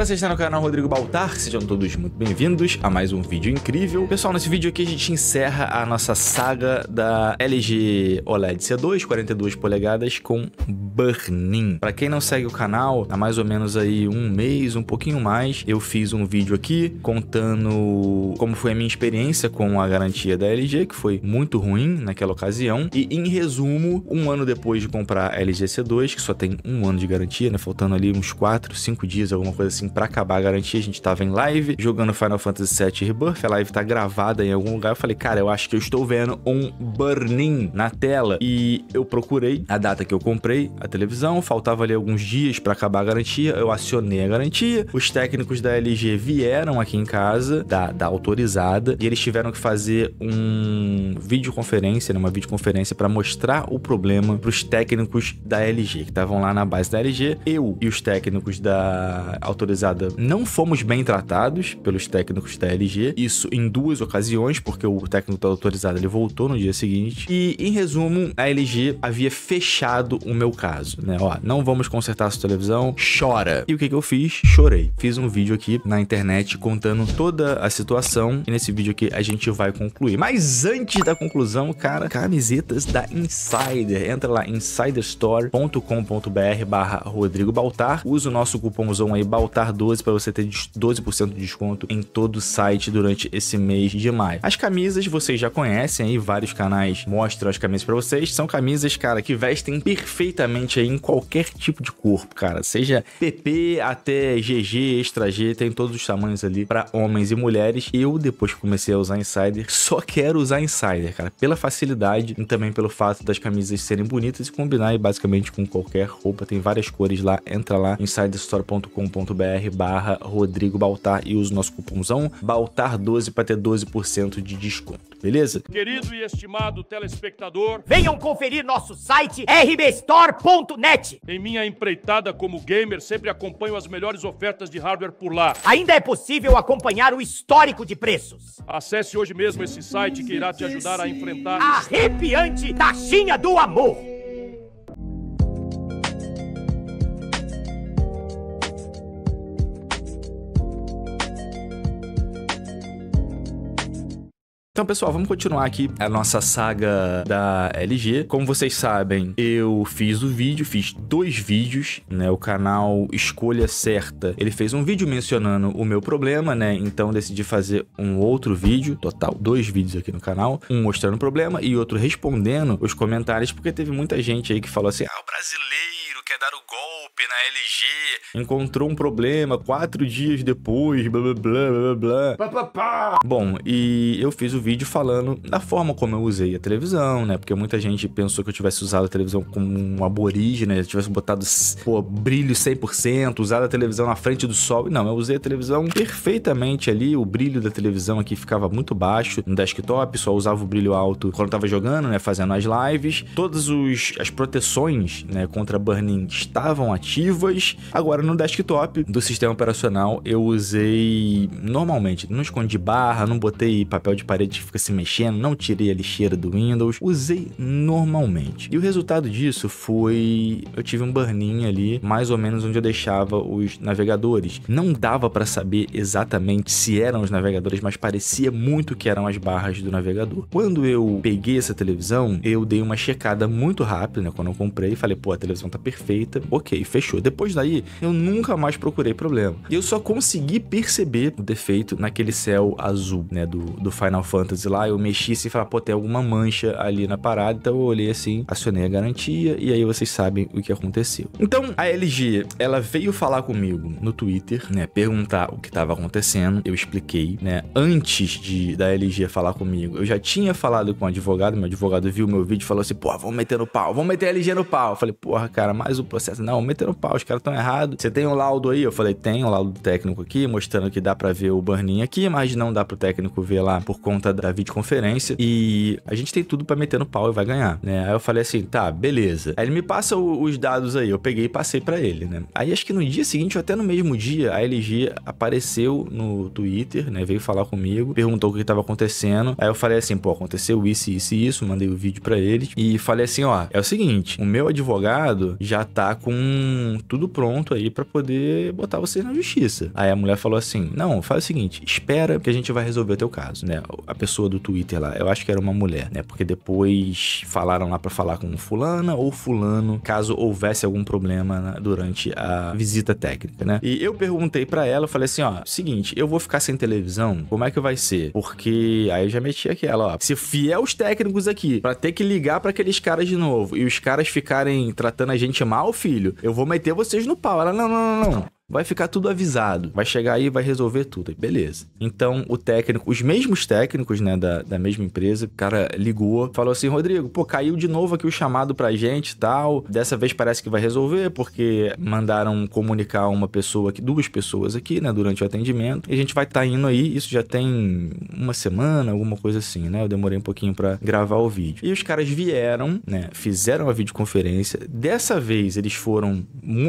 galera, se está no canal Rodrigo Baltar, sejam todos muito bem-vindos a mais um vídeo incrível. Pessoal, nesse vídeo aqui a gente encerra a nossa saga da LG OLED C2, 42 polegadas com Burn-in. Pra quem não segue o canal, há mais ou menos aí um mês, um pouquinho mais, eu fiz um vídeo aqui contando como foi a minha experiência com a garantia da LG, que foi muito ruim naquela ocasião. E em resumo, um ano depois de comprar a LG C2, que só tem um ano de garantia, né, faltando ali uns 4, 5 dias, alguma coisa assim para acabar a garantia, a gente tava em live jogando Final Fantasy VII Rebirth, a live tá gravada em algum lugar. Eu falei, cara, eu acho que eu estou vendo um burn-in na tela. E eu procurei a data que eu comprei a televisão, faltava ali alguns dias para acabar a garantia, eu acionei a garantia. Os técnicos da LG vieram aqui em casa, da, da autorizada, e eles tiveram que fazer um videoconferência, né, uma videoconferência para mostrar o problema para os técnicos da LG, que estavam lá na base da LG. Eu e os técnicos da autorizada organizada, não fomos bem tratados pelos técnicos da LG Isso em duas ocasiões, porque o técnico da tá autorizada ele voltou no dia seguinte. E, em resumo, a LG havia fechado o meu caso, né? Ó, não vamos consertar a sua televisão, chora. E o que, que eu fiz? Chorei. Fiz um vídeo aqui na internet contando toda a situação. E nesse vídeo aqui a gente vai concluir. Mas antes da conclusão, cara, camisetas da Insider. Entra lá, insiderstore.com.br barra Rodrigo Baltar. Usa o nosso cupomzão aí, Baltar 12 para você ter 12% de desconto em todo o site durante esse mês de maio. As camisas vocês já conhecem aí, vários canais mostram as camisas para vocês. São camisas, cara, que vestem perfeitamente aí em qualquer tipo de corpo, cara. Seja PP até GG, extra G, tem todos os tamanhos ali para homens e mulheres. Eu, depois que comecei a usar Insider, só quero usar Insider, cara, pela facilidade e também pelo fato das camisas serem bonitas e combinar aí basicamente com qualquer roupa. Tem várias cores lá, entra lá, insiderstore.com.br apoia.se.br barra Rodrigo Baltar e usa o nosso cupomzão Baltar12 para ter 12% de desconto, beleza? Querido e estimado telespectador, venham conferir nosso site rbstore.net. Em minha empreitada como gamer, sempre acompanho as melhores ofertas de hardware por lá. Ainda é possível acompanhar o histórico de preços. Acesse hoje mesmo esse site que irá te ajudar a enfrentar a arrepiante taxinha do amor. Então, pessoal, vamos continuar aqui a nossa saga da LG. Como vocês sabem, eu fiz o vídeo, fiz dois vídeos, né? O canal Escolha Certa, ele fez um vídeo mencionando o meu problema, né? Então, decidi fazer um outro vídeo, total, dois vídeos aqui no canal, um mostrando o problema e outro respondendo os comentários, porque teve muita gente aí que falou assim, ah, o brasileiro quer dar o golpe na LG. Encontrou um problema quatro dias depois, blá blá blá blá blá. Pá, pá, Bom, e eu fiz o vídeo falando da forma como eu usei a televisão, né? Porque muita gente pensou que eu tivesse usado a televisão como um aborígene, né? tivesse botado pô, brilho 100%, usado a televisão na frente do sol. Não, eu usei a televisão perfeitamente ali, o brilho da televisão aqui ficava muito baixo no desktop, só usava o brilho alto quando eu tava jogando, né? Fazendo as lives. Todas os, as proteções, né? Contra burning estavam ativas. Agora no desktop do sistema operacional eu usei normalmente, não escondi barra, não botei papel de parede que fica se mexendo, não tirei a lixeira do Windows, usei normalmente. E o resultado disso foi eu tive um burn-in ali, mais ou menos onde eu deixava os navegadores. Não dava para saber exatamente se eram os navegadores, mas parecia muito que eram as barras do navegador. Quando eu peguei essa televisão, eu dei uma checada muito rápida, né, quando eu comprei, falei, pô, a televisão tá perfeita feita, ok, fechou. Depois daí, eu nunca mais procurei problema. E eu só consegui perceber o defeito naquele céu azul, né, do, do Final Fantasy lá. Eu mexi assim e falei, ah, pô, tem alguma mancha ali na parada. Então eu olhei assim, acionei a garantia e aí vocês sabem o que aconteceu. Então, a LG, ela veio falar comigo no Twitter, né, perguntar o que estava acontecendo. Eu expliquei, né, antes de da LG falar comigo, eu já tinha falado com o um advogado, meu advogado viu meu vídeo e falou assim, pô, vamos meter no pau, vamos meter a LG no pau. Eu falei, porra, cara, mais o processo. Não, meteram pau, os caras estão errados. Você tem um laudo aí? Eu falei, tem um laudo técnico aqui, mostrando que dá para ver o burn-in aqui, mas não dá pro técnico ver lá por conta da videoconferência. E a gente tem tudo para meter no pau e vai ganhar, né? Aí eu falei assim, tá, beleza. Aí ele me passa o, os dados aí, eu peguei e passei para ele, né? Aí acho que no dia seguinte, ou até no mesmo dia, a LG apareceu no Twitter, né? Veio falar comigo, perguntou o que estava acontecendo. Aí eu falei assim, pô, aconteceu isso, isso e isso, mandei o vídeo para eles e falei assim, ó, é o seguinte, o meu advogado já tá com tudo pronto aí para poder botar você na justiça. Aí a mulher falou assim: Não, faz o seguinte, espera que a gente vai resolver o teu caso, né? A pessoa do Twitter lá, eu acho que era uma mulher, né? Porque depois falaram lá para falar com fulana ou fulano, caso houvesse algum problema né, durante a visita técnica, né? E eu perguntei para ela, eu falei assim: Ó, seguinte, eu vou ficar sem televisão, como é que vai ser? Porque aí eu já meti aquela, ela, ó, se fiel os técnicos aqui, para ter que ligar para aqueles caras de novo e os caras ficarem tratando a gente mal, filho, eu vou meter vocês no pau. Ela, não, não, não, não vai ficar tudo avisado, vai chegar aí, vai resolver tudo. Beleza. Então, o técnico, os mesmos técnicos, né, da, da mesma empresa, o cara ligou, falou assim: Rodrigo, pô, caiu de novo aqui o chamado pra gente tal. Dessa vez parece que vai resolver, porque mandaram comunicar uma pessoa aqui, duas pessoas aqui, né, durante o atendimento. E a gente vai estar tá indo aí, isso já tem uma semana, alguma coisa assim, né? Eu demorei um pouquinho para gravar o vídeo. E os caras vieram, né, fizeram a videoconferência. Dessa vez eles foram,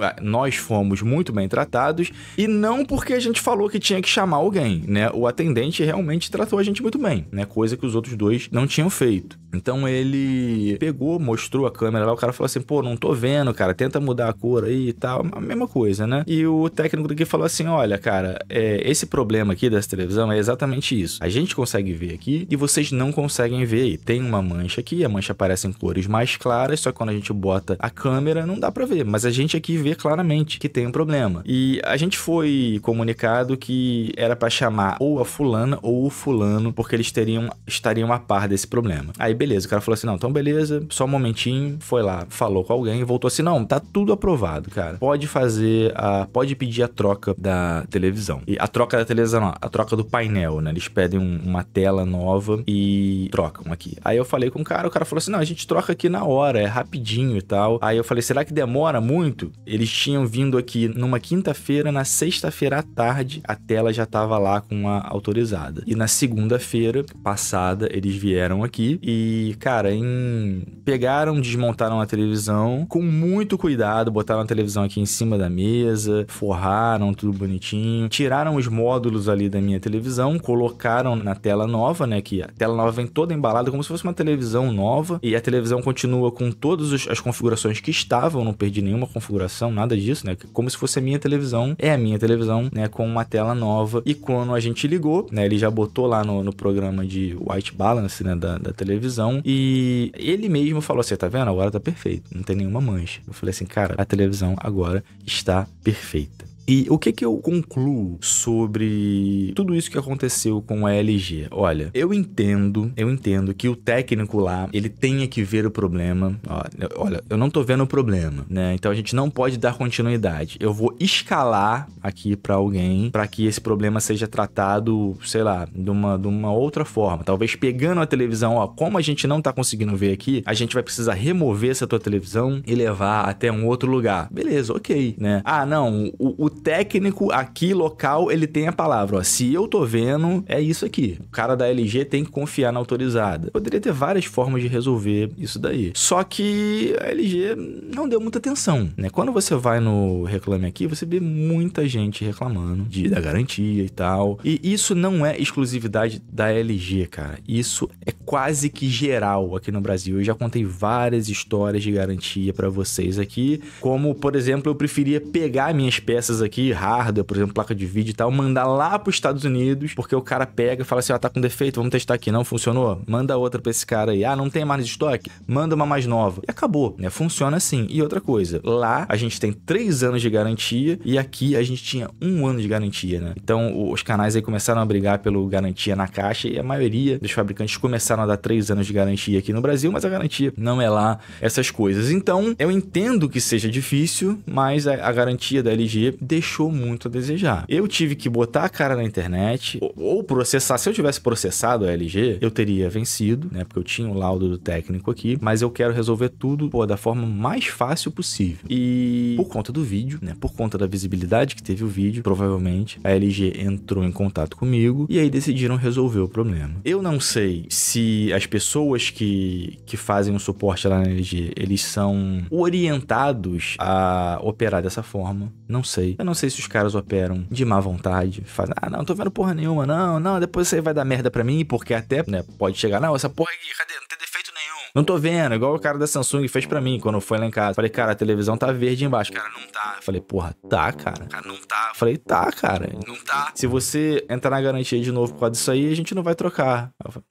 ah, nós fomos muito bem tratados tratados. E não porque a gente falou que tinha que chamar alguém, né? O atendente realmente tratou a gente muito bem, né? Coisa que os outros dois não tinham feito. Então ele pegou, mostrou a câmera lá, o cara falou assim: pô, não tô vendo, cara, tenta mudar a cor aí e tal. A mesma coisa, né? E o técnico daqui falou assim: olha, cara, é, esse problema aqui dessa televisão é exatamente isso. A gente consegue ver aqui e vocês não conseguem ver aí. Tem uma mancha aqui, a mancha aparece em cores mais claras, só que quando a gente bota a câmera não dá pra ver, mas a gente aqui vê claramente que tem um problema. E e a gente foi comunicado que era para chamar ou a fulana ou o fulano, porque eles teriam estariam a par desse problema. Aí beleza, o cara falou assim: "Não, então beleza, só um momentinho". Foi lá, falou com alguém e voltou assim: "Não, tá tudo aprovado, cara. Pode fazer a pode pedir a troca da televisão". E a troca da televisão, não, a troca do painel, né? Eles pedem um, uma tela nova e trocam aqui. Aí eu falei com o cara, o cara falou assim: "Não, a gente troca aqui na hora, é rapidinho e tal". Aí eu falei: "Será que demora muito?". Eles tinham vindo aqui numa quinta quinta-feira, na sexta-feira à tarde, a tela já estava lá com a autorizada. E na segunda-feira passada, eles vieram aqui e, cara, em... pegaram, desmontaram a televisão com muito cuidado, botaram a televisão aqui em cima da mesa, forraram tudo bonitinho, tiraram os módulos ali da minha televisão, colocaram na tela nova, né? Que a tela nova vem toda embalada como se fosse uma televisão nova e a televisão continua com todas as configurações que estavam, não perdi nenhuma configuração, nada disso, né? Como se fosse a minha televisão televisão é a minha televisão, né? Com uma tela nova. E quando a gente ligou, né? Ele já botou lá no, no programa de white balance, né? Da, da televisão. E ele mesmo falou assim: tá vendo? Agora tá perfeito. Não tem nenhuma mancha. Eu falei assim, cara, a televisão agora está perfeita. E o que que eu concluo sobre tudo isso que aconteceu com a LG? Olha, eu entendo, eu entendo que o técnico lá, ele tenha que ver o problema. Olha, olha eu não tô vendo o problema, né? Então a gente não pode dar continuidade. Eu vou escalar aqui para alguém para que esse problema seja tratado, sei lá, de uma, de uma outra forma. Talvez pegando a televisão, ó, como a gente não tá conseguindo ver aqui, a gente vai precisar remover essa tua televisão e levar até um outro lugar. Beleza, ok, né? Ah, não, o, o técnico aqui local, ele tem a palavra, ó, se eu tô vendo, é isso aqui. O cara da LG tem que confiar na autorizada. Poderia ter várias formas de resolver isso daí. Só que a LG não deu muita atenção, né? Quando você vai no Reclame Aqui, você vê muita gente reclamando de, da garantia e tal. E isso não é exclusividade da LG, cara. Isso é quase que geral aqui no Brasil. Eu já contei várias histórias de garantia para vocês aqui, como, por exemplo, eu preferia pegar minhas peças aqui, hardware, por exemplo, placa de vídeo e tal, mandar lá para os Estados Unidos, porque o cara pega e fala assim: ó, ah, tá com defeito, vamos testar aqui, não funcionou? Manda outra para esse cara aí. Ah, não tem mais de estoque? Manda uma mais nova. E acabou, né? Funciona assim. E outra coisa, lá a gente tem três anos de garantia e aqui a gente tinha um ano de garantia, né? Então os canais aí começaram a brigar pelo garantia na caixa e a maioria dos fabricantes começaram passaram a dar três anos de garantia aqui no Brasil, mas a garantia não é lá essas coisas. Então, eu entendo que seja difícil, mas a, a garantia da LG deixou muito a desejar. Eu tive que botar a cara na internet ou, ou processar. Se eu tivesse processado a LG, eu teria vencido, né? Porque eu tinha o um laudo do técnico aqui, mas eu quero resolver tudo pô, da forma mais fácil possível. E por conta do vídeo, né? Por conta da visibilidade que teve o vídeo, provavelmente a LG entrou em contato comigo e aí decidiram resolver o problema. Eu não sei se as pessoas que, que fazem o suporte lá na LG, eles são orientados a operar dessa forma. Não sei. Eu não sei se os caras operam de má vontade. Fazem, ah, não, tô vendo porra nenhuma, não, não, depois isso aí vai dar merda pra mim, porque até, né, pode chegar, não, essa porra aqui, cadê? Não tem defeito nenhum. Não tô vendo, igual o cara da Samsung fez pra mim quando foi lá em casa. Falei, cara, a televisão tá verde embaixo. Cara, não tá. Falei, porra, tá, cara. Cara, não tá. Falei, tá, cara. Não tá. Se você entrar na garantia de novo por causa disso aí, a gente não vai trocar. Eu falei,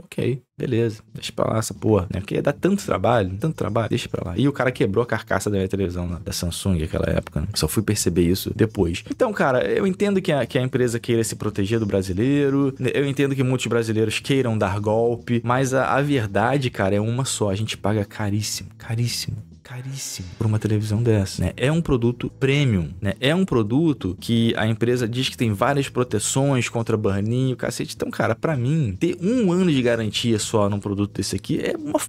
Ok, beleza, deixa pra lá essa porra, né? Porque dá tanto trabalho, tanto trabalho, deixa pra lá. E o cara quebrou a carcaça da minha televisão né? da Samsung naquela época, né? Só fui perceber isso depois. Então, cara, eu entendo que a, que a empresa queira se proteger do brasileiro, né? eu entendo que muitos brasileiros queiram dar golpe, mas a, a verdade, cara, é uma só. A gente paga caríssimo, caríssimo caríssimo por uma televisão dessa, né? É um produto premium, né? É um produto que a empresa diz que tem várias proteções contra burn-in, cacete. Então, cara, para mim, ter um ano de garantia só num produto desse aqui é uma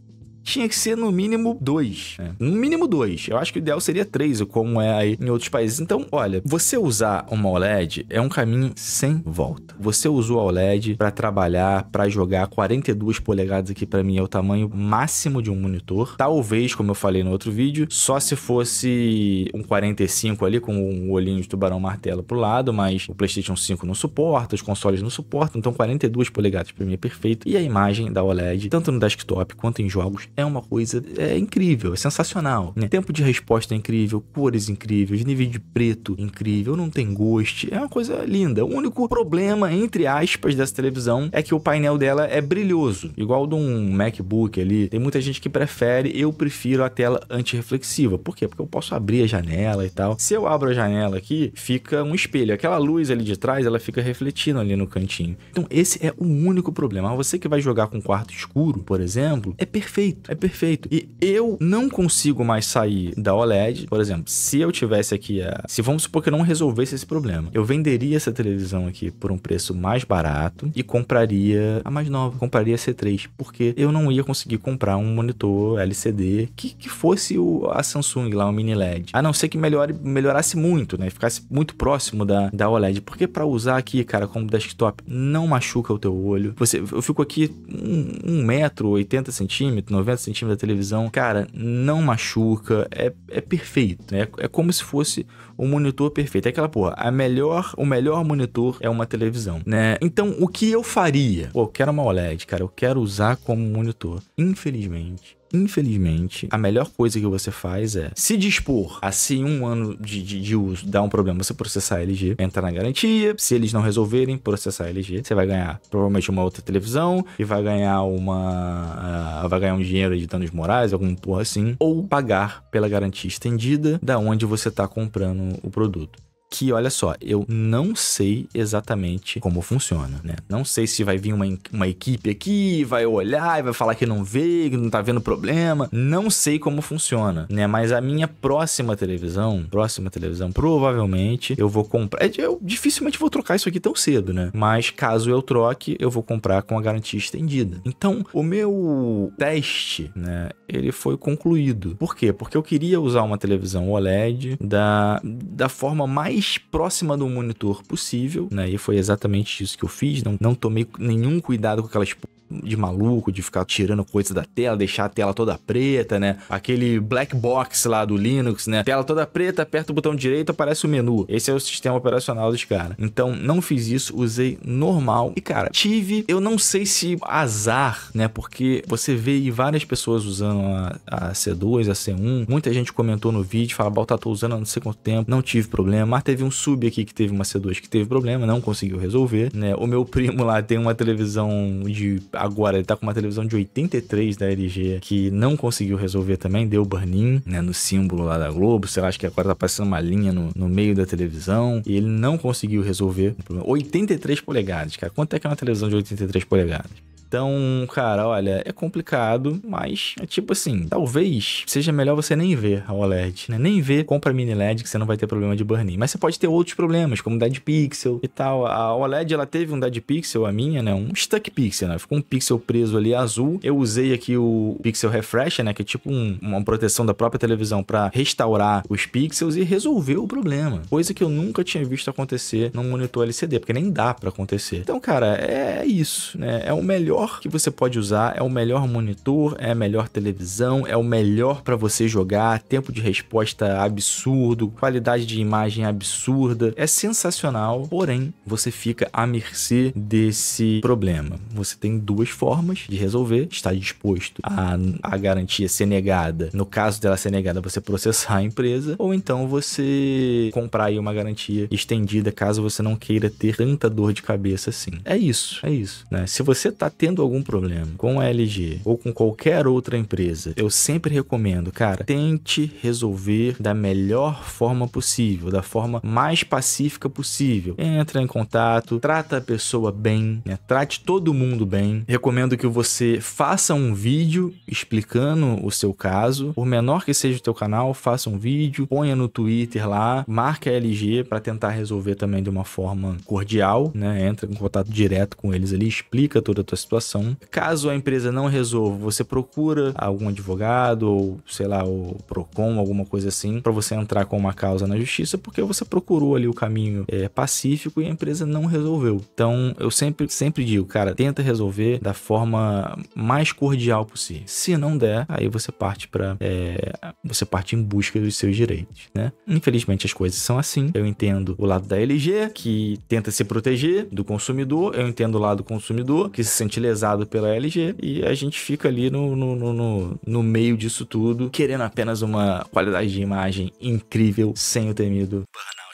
tinha que ser no mínimo dois. Né? No mínimo dois. Eu acho que o ideal seria três, como é aí em outros países. Então, olha, você usar uma OLED é um caminho sem volta. Você usou a OLED para trabalhar, para jogar 42 polegadas aqui para mim é o tamanho máximo de um monitor. Talvez, como eu falei no outro vídeo, só se fosse um 45 ali com um olhinho de tubarão martelo pro lado, mas o PlayStation 5 não suporta, os consoles não suportam, então 42 polegadas para mim é perfeito. E a imagem da OLED, tanto no desktop quanto em jogos, é uma coisa é incrível, é sensacional. Né? Tempo de resposta é incrível, cores incríveis, nível de preto incrível, não tem gosto, é uma coisa linda. O único problema, entre aspas, dessa televisão é que o painel dela é brilhoso, igual de um MacBook ali. Tem muita gente que prefere, eu prefiro a tela antirreflexiva. Por quê? Porque eu posso abrir a janela e tal. Se eu abro a janela aqui, fica um espelho. Aquela luz ali de trás, ela fica refletindo ali no cantinho. Então, esse é o único problema. Você que vai jogar com quarto escuro, por exemplo, é perfeito é perfeito. E eu não consigo mais sair da OLED, por exemplo, se eu tivesse aqui a. Se vamos supor que eu não resolvesse esse problema, eu venderia essa televisão aqui por um preço mais barato e compraria a mais nova, compraria a C3, porque eu não ia conseguir comprar um monitor LCD que, que fosse o, a Samsung lá, o mini LED. A não ser que melhore, melhorasse muito, né? Ficasse muito próximo da, da OLED, porque para usar aqui, cara, como desktop, não machuca o teu olho. Você, eu fico aqui um, um metro, 80 centímetros, 90 90 centímetros da televisão, cara, não machuca, é, é perfeito, né? É como se fosse um monitor perfeito. É aquela porra, a melhor, o melhor monitor é uma televisão, né? Então, o que eu faria? Pô, eu quero uma OLED, cara, eu quero usar como monitor. Infelizmente, infelizmente, a melhor coisa que você faz é se dispor assim um ano de, de, de uso dá um problema, você processar a LG, entrar na garantia. Se eles não resolverem processar a LG, você vai ganhar provavelmente uma outra televisão e vai ganhar uma. Uh, vai ganhar um dinheiro de danos morais, algum porra assim. Ou pagar pela garantia estendida da onde você está comprando o produto que olha só, eu não sei exatamente como funciona, né? Não sei se vai vir uma, uma equipe aqui, vai olhar e vai falar que não vê, que não tá vendo problema. Não sei como funciona, né? Mas a minha próxima televisão, próxima televisão, provavelmente eu vou comprar. É, eu dificilmente vou trocar isso aqui tão cedo, né? Mas caso eu troque, eu vou comprar com a garantia estendida. Então, o meu teste, né? Ele foi concluído. Por quê? Porque eu queria usar uma televisão OLED da, da forma mais mais próxima do monitor possível, né? E foi exatamente isso que eu fiz. Não, não tomei nenhum cuidado com aquelas de maluco, de ficar tirando coisas da tela, deixar a tela toda preta, né? Aquele black box lá do Linux, né? Tela toda preta, aperta o botão direito, aparece o menu. Esse é o sistema operacional dos caras. Então, não fiz isso, usei normal. E, cara, tive, eu não sei se azar, né? Porque você vê várias pessoas usando a, a C2, a C1. Muita gente comentou no vídeo, fala, bota tô usando há não sei quanto tempo, não tive problema teve um sub aqui que teve uma C2 que teve problema, não conseguiu resolver, né? O meu primo lá tem uma televisão de agora, ele tá com uma televisão de 83 da LG que não conseguiu resolver também, deu burn-in, né, no símbolo lá da Globo, sei lá, acho que agora tá passando uma linha no, no meio da televisão e ele não conseguiu resolver o problema. 83 polegadas, cara. Quanto é que é uma televisão de 83 polegadas? Então, cara, olha, é complicado, mas é tipo assim, talvez seja melhor você nem ver a OLED, né? Nem ver, compra mini LED que você não vai ter problema de burn-in. Mas você pode ter outros problemas, como dead pixel e tal. A OLED, ela teve um dead pixel, a minha, né? Um stuck pixel, né? Ficou um pixel preso ali azul. Eu usei aqui o pixel refresh, né? Que é tipo um, uma proteção da própria televisão para restaurar os pixels e resolveu o problema. Coisa que eu nunca tinha visto acontecer num monitor LCD, porque nem dá para acontecer. Então, cara, é isso, né? É o melhor melhor que você pode usar, é o melhor monitor, é a melhor televisão, é o melhor para você jogar, tempo de resposta absurdo, qualidade de imagem absurda, é sensacional, porém você fica à mercê desse problema. Você tem duas formas de resolver, está disposto a, a garantia ser negada, no caso dela ser negada, você processar a empresa, ou então você comprar aí uma garantia estendida caso você não queira ter tanta dor de cabeça assim. É isso, é isso, né? Se você tá tendo tendo algum problema com a LG ou com qualquer outra empresa, eu sempre recomendo, cara, tente resolver da melhor forma possível, da forma mais pacífica possível. Entra em contato, trata a pessoa bem, né? trate todo mundo bem. Recomendo que você faça um vídeo explicando o seu caso, por menor que seja o teu canal, faça um vídeo, ponha no Twitter lá, marque a LG para tentar resolver também de uma forma cordial, né? Entra em contato direto com eles ali, explica toda a tua situação situação. Caso a empresa não resolva, você procura algum advogado ou, sei lá, o PROCON, alguma coisa assim, para você entrar com uma causa na justiça, porque você procurou ali o caminho é, pacífico e a empresa não resolveu. Então, eu sempre, sempre digo, cara, tenta resolver da forma mais cordial possível. Se não der, aí você parte para é, você parte em busca dos seus direitos, né? Infelizmente as coisas são assim. Eu entendo o lado da LG que tenta se proteger do consumidor, eu entendo o lado do consumidor que se sente lesado pela LG e a gente fica ali no, no, no, no meio disso tudo, querendo apenas uma qualidade de imagem incrível sem o temido burnout.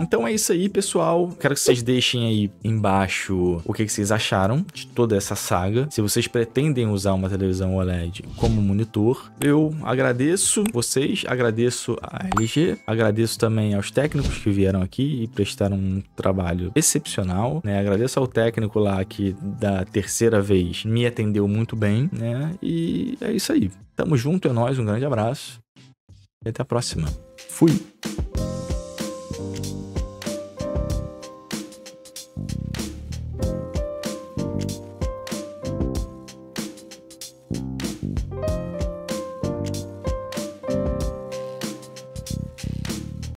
Então é isso aí, pessoal. Quero que vocês deixem aí embaixo o que, que vocês acharam de toda essa saga. Se vocês pretendem usar uma televisão OLED como monitor, eu agradeço vocês, agradeço a LG, agradeço também aos técnicos que vieram aqui e prestaram um trabalho excepcional, né? Agradeço ao técnico lá que da terceira vez me atendeu muito bem, né? E é isso aí. Tamo junto, é nóis, um grande abraço e até a próxima. Fui!